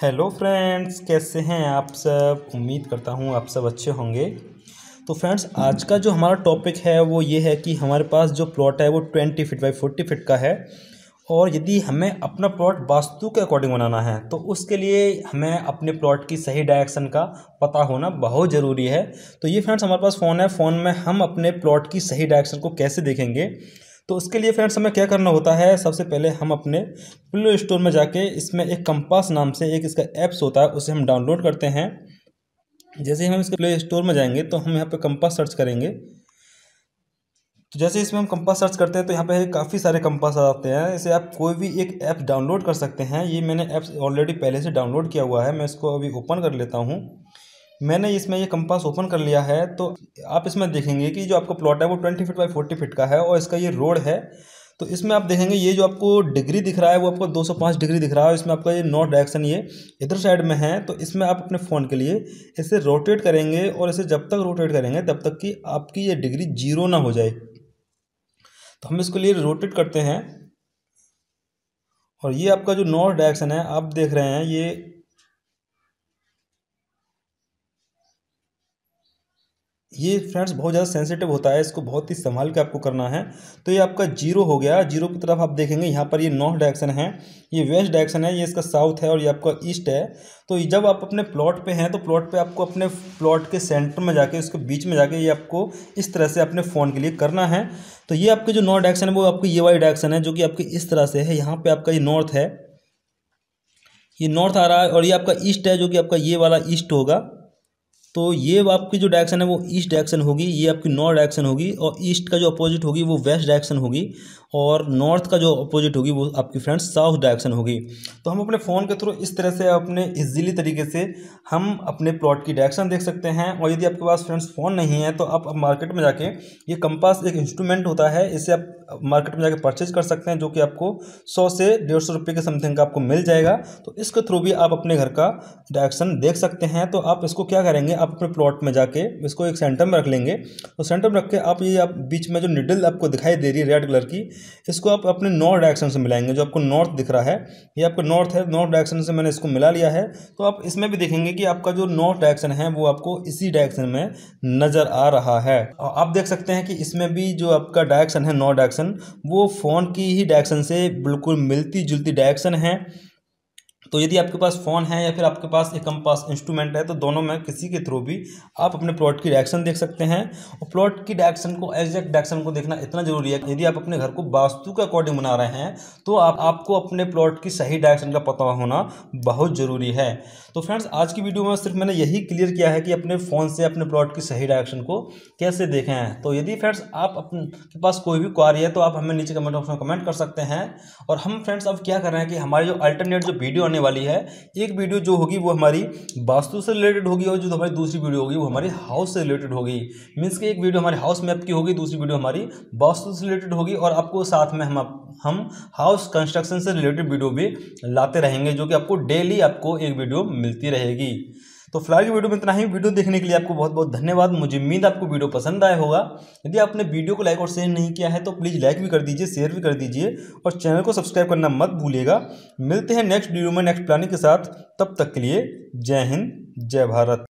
hello friends कैसे हैं आप सब उम्मीद करता हूँ आप सब अच्छे होंगे तो फ्रेंड्स आज का जो हमारा टॉपिक है वो ये है कि हमारे पास जो प्लॉट है वो twenty feet by forty feet का है और यदि हमें अपना प्लॉट वास्तु के अकॉर्डिंग बनाना है तो उसके लिए हमें अपने प्लॉट की सही डायरेक्शन का पता होना बहुत ज़रूरी है तो ये फ्रेंड्स हमारे पास फ़ोन है फ़ोन में हम अपने प्लॉट की सही डायरेक्शन को कैसे देखेंगे तो उसके लिए फ्रेंड्स हमें क्या करना होता है सबसे पहले हम अपने प्ले स्टोर में जाके इसमें एक कंपास नाम से एक इसका ऐप्स होता है उसे हम डाउनलोड करते हैं जैसे हम इसके प्ले स्टोर में जाएंगे तो हम यहाँ पर कंपास सर्च करेंगे तो जैसे इसमें हम कंपास सर्च करते हैं तो यहाँ पे काफ़ी सारे कंपास आते हैं इसे आप कोई भी एक ऐप डाउनलोड कर सकते हैं ये मैंने ऐप्स ऑलरेडी पहले से डाउनलोड किया हुआ है मैं इसको अभी ओपन कर लेता हूँ मैंने इसमें ये कंपास ओपन कर लिया है तो आप इसमें देखेंगे कि जो आपका प्लॉट है वो twenty feet by forty feet का है और इसका ये रोड है तो इसमें आप देखेंगे ये जो आपको डिग्री दिख रहा है वो आपको 205 डिग्री दिख रहा है इसमें आपका ये नॉर्थ डायरेक्शन ये इधर साइड में है तो इसमें आप अपने फ़ोन के लिए इसे रोटेट करेंगे और इसे जब तक रोटेट करेंगे तब तक कि आपकी ये डिग्री जीरो ना हो जाए तो हम इसके लिए रोटेट करते हैं और ये आपका जो नॉर्थ डायरेक्शन है आप देख रहे हैं ये ये फ्रेंड्स बहुत ज़्यादा सेंसिटिव होता है इसको बहुत ही संभाल के आपको करना है तो ये आपका जीरो हो गया जीरो की तरफ आप देखेंगे यहाँ पर ये नॉर्थ डायरेक्शन है ये वेस्ट डायरेक्शन है ये इसका साउथ है और ये आपका ईस्ट है तो जब आप अपने प्लॉट पे हैं तो प्लॉट पे आपको अपने प्लॉट के सेंटर में जाके उसके बीच में जाके ये आपको इस तरह से अपने फ़ोन के लिए करना है तो ये आपके जो नॉर्थ डायरेक्शन है वो आपकी ये वाई डायरेक्शन है जो कि आपकी इस तरह से है यहाँ पर आपका ये नॉर्थ है ये नॉर्थ आ रहा है और ये आपका ईस्ट है जो कि आपका ये वाला ईस्ट होगा तो ये आपकी जो डायरेक्शन है वो ईस्ट डायरेक्शन होगी ये आपकी नॉर्थ डायरेक्शन होगी और ईस्ट का जो अपोजिट होगी वो वेस्ट डायरेक्शन होगी और नॉर्थ का जो अपोजिट होगी वो आपकी फ्रेंड्स साउथ डायरेक्शन होगी तो हम अपने फ़ोन के थ्रू इस तरह से अपने ईजिली तरीके से हम अपने प्लॉट की डायरेक्शन देख सकते हैं और यदि आपके पास फ्रेंड्स फ़ोन नहीं है तो आप मार्केट में जाके ये कंपास एक इंस्ट्रूमेंट होता है इसे आप मार्केट में जाकर परचेज कर सकते हैं जो कि आपको सौ से डेढ़ सौ रुपये के समथिंग का आपको मिल जाएगा तो इसके थ्रू भी आप अपने घर का डायरेक्शन देख सकते हैं तो आप इसको क्या करेंगे आप अपने प्लॉट में जाके इसको एक सेंटर में रख लेंगे तो सेंटर में रख के आप ये आप बीच में जो निडल आपको दिखाई दे रही है रेड कलर की इसको आप अपने नॉर्थ डायरेक्शन से मिलाएंगे जो आपको नॉर्थ दिख रहा है ये आपको नॉर्थ है नॉर्थ डायरेक्शन से मैंने इसको मिला लिया है तो आप इसमें भी देखेंगे कि आपका जो नॉर्थ डायरेक्शन है वो आपको इसी डायरेक्शन में नज़र आ रहा है और आप देख सकते हैं कि इसमें भी जो आपका डायरेक्शन है नॉर्थ डायरेक्शन डायरेक्शन वो फ़ोन की ही डायरेक्शन से बिल्कुल मिलती जुलती डायरेक्शन है तो यदि आपके पास फ़ोन है या फिर आपके पास एक कम पास इंस्ट्रूमेंट है तो दोनों में किसी के थ्रू भी आप अपने प्लॉट की डायरेक्शन देख सकते हैं और प्लॉट की डायरेक्शन को एग्जैक्ट डायरेक्शन को देखना इतना ज़रूरी है यदि आप अपने घर को वास्तु के अकॉर्डिंग बना रहे हैं तो आप आपको अपने प्लॉट की सही डायरेक्शन का पता होना बहुत ज़रूरी है तो फ्रेंड्स आज की वीडियो में सिर्फ मैंने यही क्लियर किया है कि अपने फ़ोन से अपने प्लॉट की सही डायरेक्शन को कैसे देखें तो यदि फ्रेंड्स आप अपने पास कोई भी क्वारी है तो आप हमें नीचे कमेंट ऑप्शन में कमेंट कर सकते हैं और हम फ्रेंड्स अब क्या कर रहे हैं कि हमारे जो अल्टरनेट जो वीडियो होने वाली है एक वीडियो जो होगी वो हमारी वास्तु से रिलेटेड होगी और जो हमारी दूसरी वीडियो होगी वो हमारी हाउस से रिलेटेड होगी मीन्स कि एक वीडियो हमारी हाउस मैप की होगी दूसरी वीडियो हमारी वास्तु से रिलेटेड होगी और आपको साथ में हम हम हाउस कंस्ट्रक्शन से रिलेटेड वीडियो भी लाते रहेंगे जो कि आपको डेली आपको एक वीडियो मिलती रहेगी तो फिलहाल की वीडियो में इतना ही वीडियो देखने के लिए आपको बहुत बहुत धन्यवाद मुझे उम्मीद आपको वीडियो पसंद आया होगा यदि आपने वीडियो को लाइक और शेयर नहीं किया है तो प्लीज़ लाइक भी कर दीजिए शेयर भी कर दीजिए और चैनल को सब्सक्राइब करना मत भूलिएगा मिलते हैं नेक्स्ट वीडियो में नेक्स्ट प्लानिंग के साथ तब तक के लिए जय हिंद जय भारत